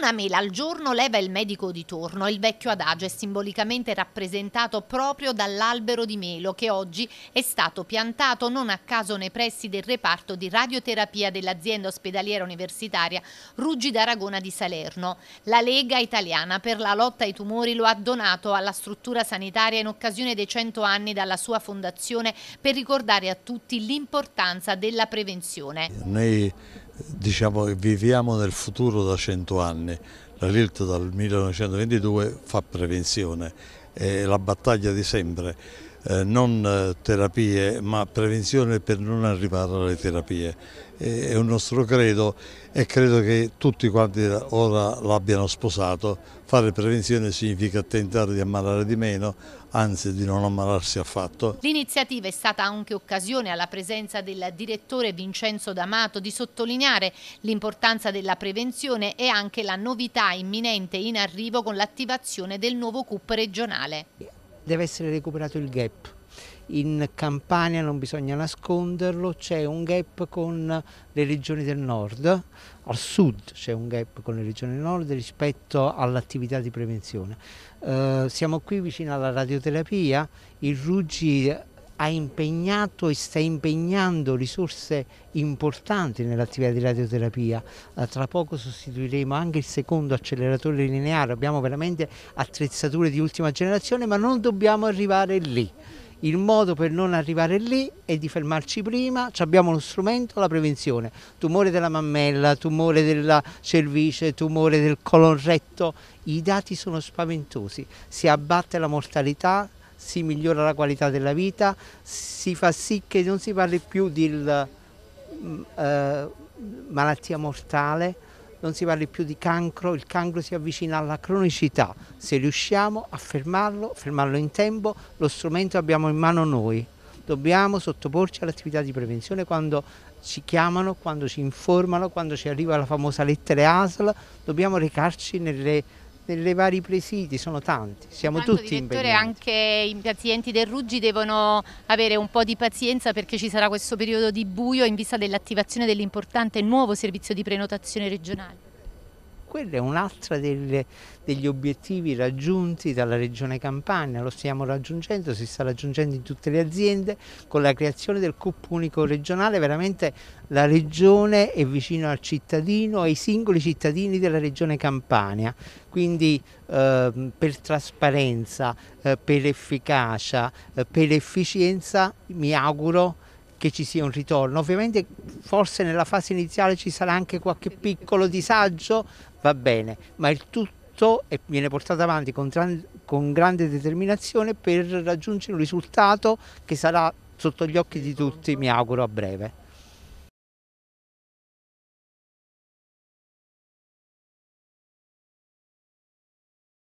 una mela al giorno leva il medico di torno. Il vecchio adagio è simbolicamente rappresentato proprio dall'albero di melo che oggi è stato piantato non a caso nei pressi del reparto di radioterapia dell'azienda ospedaliera universitaria Ruggi d'Aragona di Salerno. La Lega Italiana per la lotta ai tumori lo ha donato alla struttura sanitaria in occasione dei 100 anni dalla sua fondazione per ricordare a tutti l'importanza della prevenzione. Noi diciamo che viviamo nel futuro da 100 anni. La LILT dal 1922 fa prevenzione, è la battaglia di sempre. Eh, non eh, terapie ma prevenzione per non arrivare alle terapie. è un nostro credo e credo che tutti quanti ora l'abbiano sposato. Fare prevenzione significa tentare di ammalare di meno, anzi di non ammalarsi affatto. L'iniziativa è stata anche occasione alla presenza del direttore Vincenzo D'Amato di sottolineare l'importanza della prevenzione e anche la novità imminente in arrivo con l'attivazione del nuovo CUP regionale deve essere recuperato il gap. In Campania non bisogna nasconderlo, c'è un gap con le regioni del nord, al sud c'è un gap con le regioni del nord rispetto all'attività di prevenzione. Eh, siamo qui vicino alla radioterapia, il Ruggi ha impegnato e sta impegnando risorse importanti nell'attività di radioterapia. Eh, tra poco sostituiremo anche il secondo acceleratore lineare, abbiamo veramente attrezzature di ultima generazione, ma non dobbiamo arrivare lì. Il modo per non arrivare lì è di fermarci prima, abbiamo lo strumento, la prevenzione, tumore della mammella, tumore della cervice, tumore del colon retto, i dati sono spaventosi, si abbatte la mortalità si migliora la qualità della vita, si fa sì che non si parli più di mm, eh, malattia mortale, non si parli più di cancro, il cancro si avvicina alla cronicità, se riusciamo a fermarlo, fermarlo in tempo, lo strumento abbiamo in mano noi, dobbiamo sottoporci all'attività di prevenzione quando ci chiamano, quando ci informano, quando ci arriva la famosa lettera ASL, dobbiamo recarci nelle nei vari presidi, sono tanti, siamo Tanto, tutti direttore, impegnati. anche i pazienti del Ruggi devono avere un po' di pazienza perché ci sarà questo periodo di buio in vista dell'attivazione dell'importante nuovo servizio di prenotazione regionale. Quello è un altro del, degli obiettivi raggiunti dalla Regione Campania, lo stiamo raggiungendo, si sta raggiungendo in tutte le aziende, con la creazione del CUP unico regionale veramente la Regione è vicino al cittadino, ai singoli cittadini della Regione Campania, quindi eh, per trasparenza, eh, per efficacia, eh, per efficienza mi auguro che ci sia un ritorno. Ovviamente forse nella fase iniziale ci sarà anche qualche piccolo disagio, va bene, ma il tutto e viene portato avanti con, con, grande determinazione per raggiungere un risultato che sarà sotto gli occhi di tutti, mi auguro, a breve.